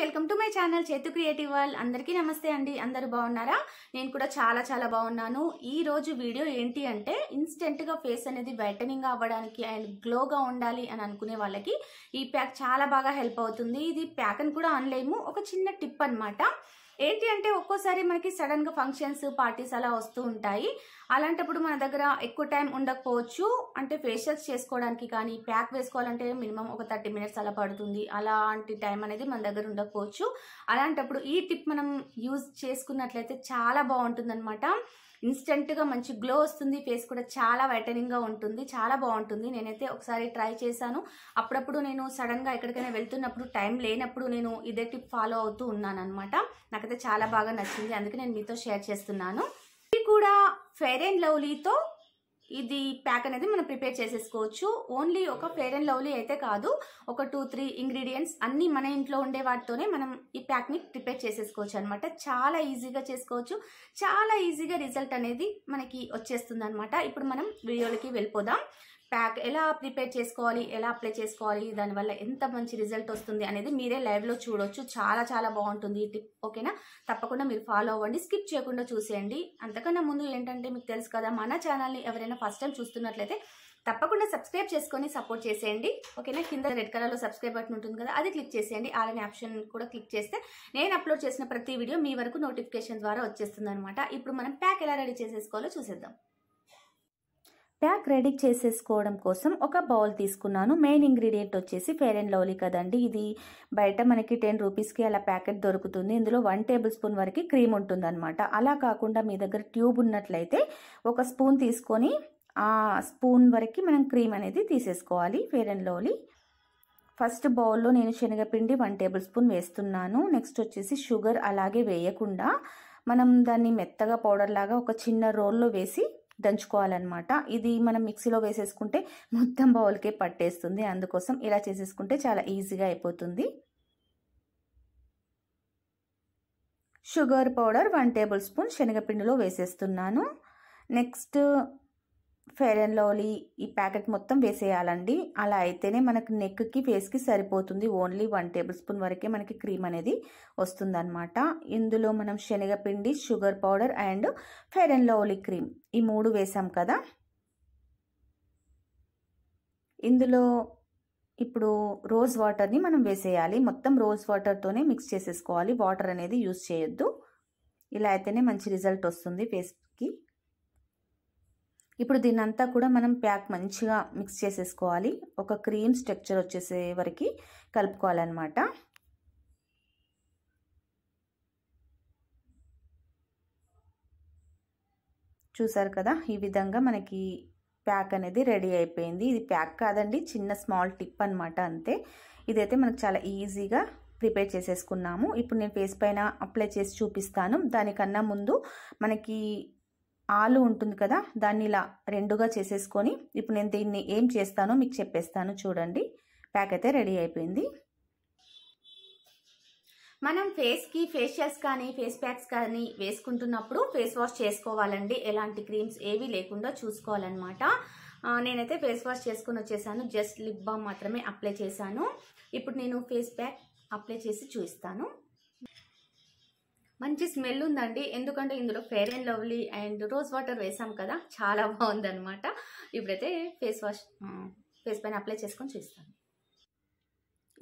welcome to my channel Chethu creative వాళ్ళు అందరికీ నమస్తే అండి అందరు బాగున్నారా నేను కూడా చాలా చాలా బాగున్నాను ఈ రోజు వీడియో ఏంటి అంటే ఇన్స్టెంట్గా ఫేస్ అనేది వైటనింగ్ అవ్వడానికి అండ్ గ్లోగా ఉండాలి అని అనుకునే వాళ్ళకి ఈ ప్యాక్ చాలా బాగా హెల్ప్ అవుతుంది ఇది ప్యాక్ అని కూడా అనలేము ఒక చిన్న టిప్ అనమాట ఏంటి అంటే ఒక్కోసారి మనకి సడన్గా ఫంక్షన్స్ పార్టీస్ అలా వస్తూ ఉంటాయి అలాంటప్పుడు మన దగ్గర ఎక్కువ టైం ఉండకపోవచ్చు అంటే ఫేషియల్స్ చేసుకోవడానికి కానీ ప్యాక్ వేసుకోవాలంటే మినిమం ఒక థర్టీ మినిట్స్ అలా పడుతుంది అలాంటి టైం అనేది మన దగ్గర ఉండకపోవచ్చు అలాంటప్పుడు ఈ టిప్ మనం యూజ్ చేసుకున్నట్లయితే చాలా బాగుంటుందన్నమాట ఇన్స్టెంట్గా మంచి గ్లో వస్తుంది ఫేస్ కూడా చాలా వైటనింగ్గా ఉంటుంది చాలా బాగుంటుంది నేనైతే ఒకసారి ట్రై చేశాను అప్పుడప్పుడు నేను సడన్గా ఎక్కడికైనా వెళ్తున్నప్పుడు టైం లేనప్పుడు నేను ఇదే టిప్ ఫాలో అవుతూ ఉన్నాను అనమాట నాకైతే చాలా బాగా నచ్చింది అందుకే నేను మీతో షేర్ చేస్తున్నాను ఇది కూడా ఫెయిర్ అండ్ లవ్లీతో ఇది ప్యాక్ అనేది మనం ప్రిపేర్ చేసేసుకోవచ్చు ఓన్లీ ఒక ఫేర్ అండ్ లవ్లీ అయితే కాదు ఒక టూ త్రీ ఇంగ్రీడియంట్స్ అన్నీ మన ఇంట్లో ఉండే వాటితోనే మనం ఈ ప్యాక్ని ప్రిపేర్ చేసేసుకోవచ్చు అనమాట చాలా ఈజీగా చేసుకోవచ్చు చాలా ఈజీగా రిజల్ట్ అనేది మనకి వచ్చేస్తుంది అనమాట ఇప్పుడు మనం వీడియోలకి వెళ్ళిపోదాం ప్యాక్ ఎలా ప్రిపేర్ చేసుకోవాలి ఎలా అప్లై చేసుకోవాలి దానివల్ల ఎంత మంచి రిజల్ట్ వస్తుంది అనేది మీరే లైవ్లో చూడొచ్చు చాలా చాలా బాగుంటుంది ఈ టిప్ ఓకేనా తప్పకుండా మీరు ఫాలో అవ్వండి స్కిప్ చేయకుండా చూసేయండి అంతకన్నా ముందు ఏంటంటే మీకు తెలుసు కదా మన ఛానల్ని ఎవరైనా ఫస్ట్ టైం చూస్తున్నట్లయితే తప్పకుండా సబ్స్క్రైబ్ చేసుకొని సపోర్ట్ చేసేయండి ఓకేనా కింద రెడ్ కలర్లో సబ్స్క్రైబ్ బటన్ ఉంటుంది కదా అది క్లిక్ చేసేయండి అలానే ఆప్షన్ కూడా క్లిక్ చేస్తే నేను అప్లోడ్ చేసిన ప్రతి వీడియో మీ వరకు నోటిఫికేషన్ ద్వారా వచ్చేస్తుంది అనమాట ఇప్పుడు మనం ప్యాక్ ఎలా రెడీ చేసేసుకోవాలో చూసేద్దాం ట్యాక్ రెడీ చేసేసుకోవడం కోసం ఒక బౌల్ తీసుకున్నాను మెయిన్ ఇంగ్రీడియంట్ వచ్చేసి ఫెయిర్ అండ్ లవ్లీ కదండి ఇది బయట మనకి టెన్ రూపీస్కి అలా ప్యాకెట్ దొరుకుతుంది ఇందులో వన్ టేబుల్ స్పూన్ వరకు క్రీమ్ ఉంటుందన్నమాట అలా కాకుండా మీ దగ్గర ట్యూబ్ ఉన్నట్లయితే ఒక స్పూన్ తీసుకొని ఆ స్పూన్ వరకు మనం క్రీమ్ అనేది తీసేసుకోవాలి ఫెయిర్ అండ్ లవ్లీ ఫస్ట్ బౌల్లో నేను శనగపిండి వన్ టేబుల్ స్పూన్ వేస్తున్నాను నెక్స్ట్ వచ్చేసి షుగర్ అలాగే వేయకుండా మనం దాన్ని మెత్తగా పౌడర్ లాగా ఒక చిన్న రోల్లో వేసి దంచుకోవాలన్నమాట ఇది మనం మిక్సీలో వేసేసుకుంటే మొత్తం బౌల్కే పట్టేస్తుంది అందుకోసం ఇలా చేసేసుకుంటే చాలా ఈజీగా అయిపోతుంది sugar powder one tablespoon శనగపిండిలో వేసేస్తున్నాను నెక్స్ట్ ఫెయిర్ అండ్ లవ్లీ ఈ ప్యాకెట్ మొత్తం వేసేయాలండి అలా అయితేనే మనకు నెక్కి ఫేస్కి సరిపోతుంది ఓన్లీ వన్ టేబుల్ స్పూన్ వరకే మనకి క్రీమ్ అనేది వస్తుందన్నమాట ఇందులో మనం శనగపిండి sugar powder and Fair and Lovely cream ఈ మూడు వేసాం కదా ఇందులో ఇప్పుడు రోజ్ వాటర్ని మనం వేసేయాలి మొత్తం రోజ్ వాటర్తోనే మిక్స్ చేసేసుకోవాలి వాటర్ అనేది యూజ్ చేయొద్దు ఇలా అయితేనే మంచి రిజల్ట్ వస్తుంది ఫేస్కి ఇప్పుడు దీన్ని అంతా కూడా మనం ప్యాక్ మంచిగా మిక్స్ చేసేసుకోవాలి ఒక క్రీమ్ స్ట్రక్చర్ వచ్చేసే వరకు కలుపుకోవాలన్నమాట చూసారు కదా ఈ విధంగా మనకి ప్యాక్ అనేది రెడీ అయిపోయింది ఇది ప్యాక్ కాదండి చిన్న స్మాల్ టిప్ అనమాట అంతే ఇదైతే మనకు చాలా ఈజీగా ప్రిపేర్ చేసేసుకున్నాము ఇప్పుడు నేను ఫేస్ పైన అప్లై చేసి చూపిస్తాను దానికన్నా ముందు మనకి ఆలు ఉంటుంది కదా దాన్ని ఇలా రెండుగా చేసేసుకొని ఇప్పుడు నేను దీన్ని ఏం చేస్తానో మీకు చెప్పేస్తాను చూడండి ప్యాక్ అయితే రెడీ అయిపోయింది మనం ఫేస్కి ఫేషియల్స్ కానీ ఫేస్ ప్యాక్స్ కానీ వేసుకుంటున్నప్పుడు ఫేస్ వాష్ చేసుకోవాలండి ఎలాంటి క్రీమ్స్ ఏవి లేకుండా చూసుకోవాలన్నమాట నేనైతే ఫేస్ వాష్ చేసుకుని వచ్చేసాను జస్ట్ లిప్ బామ్ మాత్రమే అప్లై చేశాను ఇప్పుడు నేను ఫేస్ ప్యాక్ అప్లై చేసి చూపిస్తాను మంచి స్మెల్ ఉందండి ఎందుకంటే ఇందులో Fair and Lovely and rose water వేసాం కదా చాలా బాగుందనమాట ఇప్పుడైతే ఫేస్ వాష్ ఫేస్ పైన అప్లై చేసుకొని చూస్తాను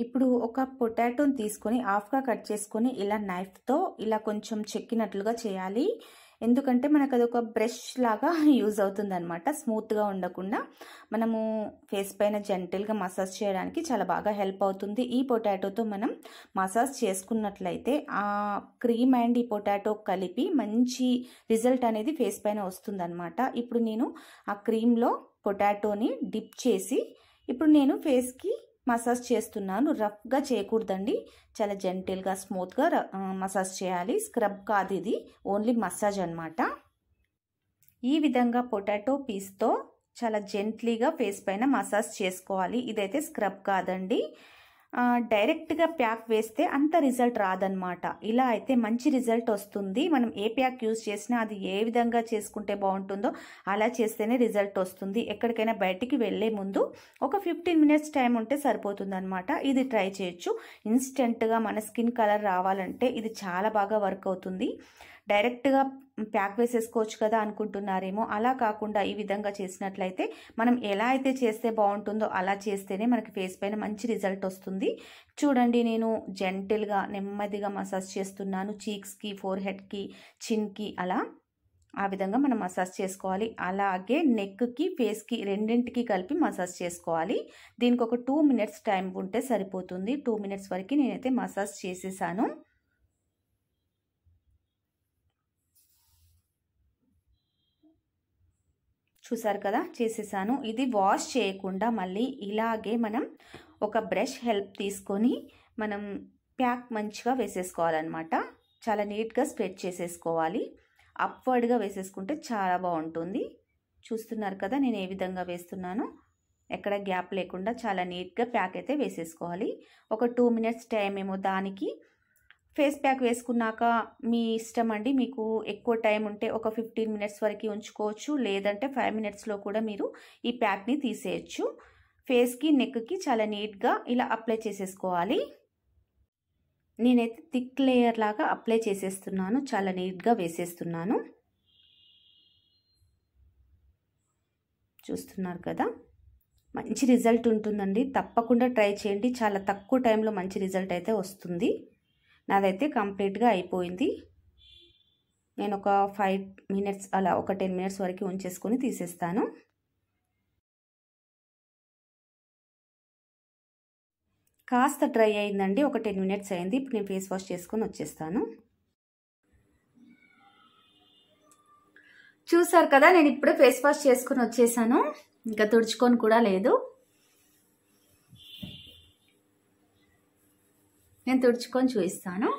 ఇప్పుడు ఒక పొటాటోని తీసుకొని హాఫ్గా కట్ చేసుకొని ఇలా నైఫ్తో ఇలా కొంచెం చెక్కినట్లుగా చేయాలి ఎందుకంటే మనకు అదొక బ్రష్ లాగా యూజ్ అవుతుంది అనమాట స్మూత్గా ఉండకుండా మనము ఫేస్ పైన జెంటిల్గా మసాజ్ చేయడానికి చాలా బాగా హెల్ప్ అవుతుంది ఈ పొటాటోతో మనం మసాజ్ చేసుకున్నట్లయితే ఆ క్రీమ్ అండ్ ఈ పొటాటో కలిపి మంచి రిజల్ట్ అనేది ఫేస్ పైన అనమాట ఇప్పుడు నేను ఆ క్రీమ్లో పొటాటోని డిప్ చేసి ఇప్పుడు నేను ఫేస్కి మసాజ్ చేస్తున్నాను రఫ్గా చేయకూడదండి చాలా జెంటిల్గా స్మూత్గా మసాజ్ చేయాలి స్క్రబ్ కాదు ఇది ఓన్లీ మసాజ్ అనమాట ఈ విధంగా పొటాటో పీస్తో చాలా జెంట్లీగా ఫేస్ పైన మసాజ్ చేసుకోవాలి ఇదైతే స్క్రబ్ కాదండి డైరెక్ట్గా ప్యాక్ వేస్తే అంత రిజల్ట్ రాదనమాట ఇలా అయితే మంచి రిజల్ట్ వస్తుంది మనం ఏ ప్యాక్ యూజ్ చేసినా అది ఏ విధంగా చేసుకుంటే బాగుంటుందో అలా చేస్తేనే రిజల్ట్ వస్తుంది ఎక్కడికైనా బయటికి వెళ్లే ముందు ఒక ఫిఫ్టీన్ మినిట్స్ టైం ఉంటే సరిపోతుందనమాట ఇది ట్రై చేయొచ్చు ఇన్స్టెంట్గా మన స్కిన్ కలర్ రావాలంటే ఇది చాలా బాగా వర్క్ అవుతుంది డైరెక్ట్గా ప్యాక్ వేసేసుకోవచ్చు కదా అనుకుంటున్నారేమో అలా కాకుండా ఈ విధంగా చేసినట్లయితే మనం ఎలా అయితే చేస్తే బాగుంటుందో అలా చేస్తేనే మనకి ఫేస్ పైన మంచి రిజల్ట్ వస్తుంది చూడండి నేను జెంటిల్గా నెమ్మదిగా మసాజ్ చేస్తున్నాను చీక్స్కి ఫోర్ హెడ్కి చిన్కి అలా ఆ విధంగా మనం మసాజ్ చేసుకోవాలి అలాగే నెక్కి ఫేస్కి రెండింటికి కలిపి మసాజ్ చేసుకోవాలి దీనికి ఒక టూ మినిట్స్ టైం ఉంటే సరిపోతుంది టూ మినిట్స్ వరకు నేనైతే మసాజ్ చేసేసాను చూసారు కదా చేసేసాను ఇది వాష్ చేయకుండా మళ్ళీ ఇలాగే మనం ఒక బ్రష్ హెల్ప్ తీసుకొని మనం ప్యాక్ మంచిగా వేసేసుకోవాలన్నమాట చాలా నీట్గా స్ప్రెడ్ చేసేసుకోవాలి అప్వర్డ్గా వేసేసుకుంటే చాలా బాగుంటుంది చూస్తున్నారు కదా నేను ఏ విధంగా వేస్తున్నానో ఎక్కడ గ్యాప్ లేకుండా చాలా నీట్గా ప్యాక్ అయితే వేసేసుకోవాలి ఒక టూ మినిట్స్ టైం ఏమో దానికి ఫేస్ ప్యాక్ వేసుకున్నాక మీ ఇష్టం అండి మీకు ఎక్కువ టైం ఉంటే ఒక ఫిఫ్టీన్ మినిట్స్ వరకు ఉంచుకోవచ్చు లేదంటే ఫైవ్ మినిట్స్లో కూడా మీరు ఈ ప్యాక్ని తీసేయచ్చు ఫేస్కి నెక్కి చాలా నీట్గా ఇలా అప్లై చేసేసుకోవాలి నేనైతే థిక్ లేయర్ లాగా అప్లై చేసేస్తున్నాను చాలా నీట్గా వేసేస్తున్నాను చూస్తున్నారు కదా మంచి రిజల్ట్ ఉంటుందండి తప్పకుండా ట్రై చేయండి చాలా తక్కువ టైంలో మంచి రిజల్ట్ అయితే వస్తుంది నాదైతే కంప్లీట్గా అయిపోయింది నేను ఒక ఫైవ్ మినిట్స్ అలా ఒక టెన్ మినిట్స్ వరకు ఉంచేసుకొని తీసేస్తాను కాస్త డ్రై అయిందండి ఒక టెన్ మినిట్స్ అయింది ఇప్పుడు నేను ఫేస్ వాష్ చేసుకొని వచ్చేస్తాను చూసారు కదా నేను ఇప్పుడే ఫేస్ వాష్ చేసుకొని వచ్చేసాను ఇంకా తుడుచుకొని కూడా లేదు నేను తుడుచుకొని చూపిస్తాను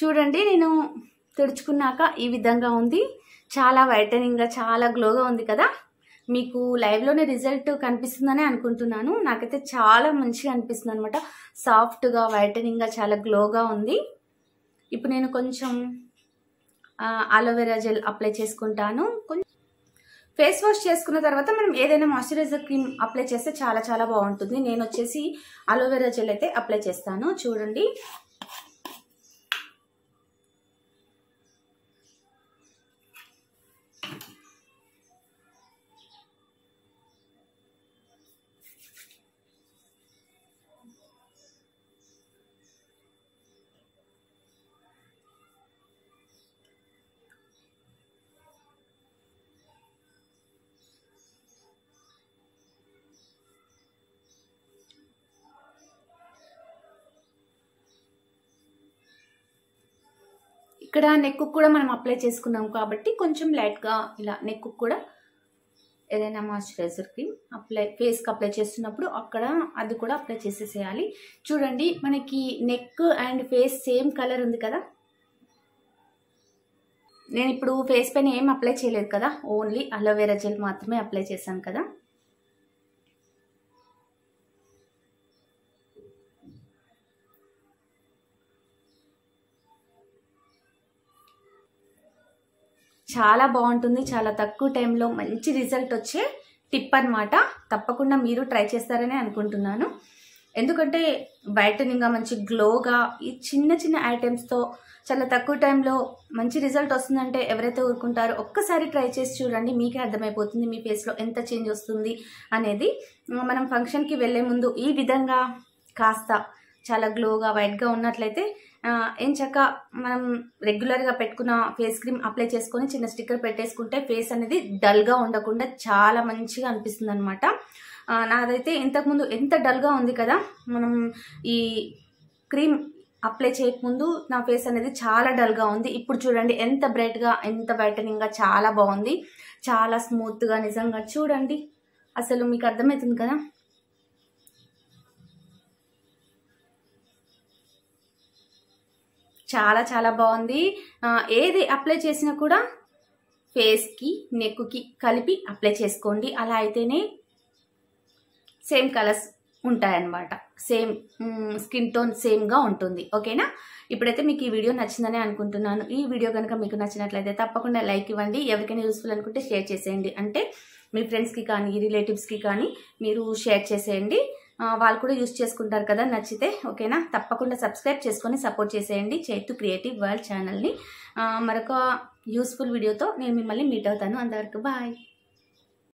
చూడండి నేను తుడుచుకున్నాక ఈ విధంగా ఉంది చాలా వైటనింగ్గా చాలా గ్లోగా ఉంది కదా మీకు లైవ్లోనే రిజల్ట్ కనిపిస్తుందని అనుకుంటున్నాను నాకైతే చాలా మంచిగా అనిపిస్తుంది అనమాట సాఫ్ట్గా వైటనింగ్గా చాలా గ్లోగా ఉంది ఇప్పుడు నేను కొంచెం అలోవెరా జెల్ అప్లై చేసుకుంటాను ఫేస్ వాష్ చేసుకున్న తర్వాత మనం ఏదైనా మాయిశ్చరైజర్ క్రీమ్ అప్లై చేస్తే చాలా చాలా బాగుంటుంది నేను వచ్చేసి అలోవెరా జెల్ అయితే అప్లై చేస్తాను చూడండి ఇక్కడ నెక్ కూడా మనం అప్లై చేసుకున్నాం కాబట్టి కొంచెం లైట్గా ఇలా నెక్ కూడా ఏదైనా మాయిశ్చరైజర్ క్రీమ్ అప్లై ఫేస్కి అప్లై చేస్తున్నప్పుడు అక్కడ అది కూడా అప్లై చేసేసేయాలి చూడండి మనకి neck and face same colour ఉంది కదా నేను ఇప్పుడు ఫేస్ పైన ఏం అప్లై చేయలేదు కదా ఓన్లీ అలోవెరా జెల్ మాత్రమే అప్లై చేశాను కదా చాలా బాగుంటుంది చాలా తక్కువ టైంలో మంచి రిజల్ట్ వచ్చే టిప్ అనమాట తప్పకుండా మీరు ట్రై చేస్తారని అనుకుంటున్నాను ఎందుకంటే వైటనింగ్గా మంచి గ్లోగా ఈ చిన్న చిన్న ఐటమ్స్తో చాలా తక్కువ టైంలో మంచి రిజల్ట్ వస్తుందంటే ఎవరైతే ఊరుకుంటారో ఒక్కసారి ట్రై చేసి చూడండి మీకే అర్థమైపోతుంది మీ ఫేస్లో ఎంత చేంజ్ వస్తుంది అనేది మనం ఫంక్షన్కి వెళ్ళే ముందు ఈ విధంగా కాస్త చాలా గ్లోగా వైట్గా ఉన్నట్లయితే ఏం చక్క మనం రెగ్యులర్గా పెట్టుకున్న ఫేస్ క్రీమ్ అప్లై చేసుకొని చిన్న స్టిక్కర్ పెట్టేసుకుంటే ఫేస్ అనేది డల్గా ఉండకుండా చాలా మంచిగా అనిపిస్తుంది అనమాట నాదైతే ఇంతకుముందు ఎంత డల్గా ఉంది కదా మనం ఈ క్రీమ్ అప్లై చేయకముందు నా ఫేస్ అనేది చాలా డల్గా ఉంది ఇప్పుడు చూడండి ఎంత బ్రైట్గా ఎంత బ్రైటనింగ్గా చాలా బాగుంది చాలా స్మూత్గా నిజంగా చూడండి అసలు మీకు అర్థమవుతుంది కదా చాలా చాలా బాగుంది ఏది అప్లై చేసినా కూడా ఫేస్కి నెక్కి కలిపి అప్లై చేసుకోండి అలా అయితేనే సేమ్ కలర్స్ ఉంటాయన్నమాట సేమ్ స్కిన్ టోన్ సేమ్గా ఉంటుంది ఓకేనా ఇప్పుడైతే మీకు ఈ వీడియో నచ్చిందని అనుకుంటున్నాను ఈ వీడియో కనుక మీకు నచ్చినట్లయితే తప్పకుండా లైక్ ఇవ్వండి ఎవరికైనా యూస్ఫుల్ అనుకుంటే షేర్ చేసేయండి అంటే మీ ఫ్రెండ్స్కి కానీ రిలేటివ్స్కి కానీ మీరు షేర్ చేసేయండి వాళ్ళు కూడా యూస్ చేసుకుంటారు కదా నచ్చితే ఓకేనా తప్పకుండా సబ్స్క్రైబ్ చేసుకొని సపోర్ట్ చేసేయండి చైతు క్రియేటివ్ వరల్డ్ ఛానల్ని మరొక యూస్ఫుల్ వీడియోతో నేను మిమ్మల్ని మీట్ అవుతాను అంతవరకు బాయ్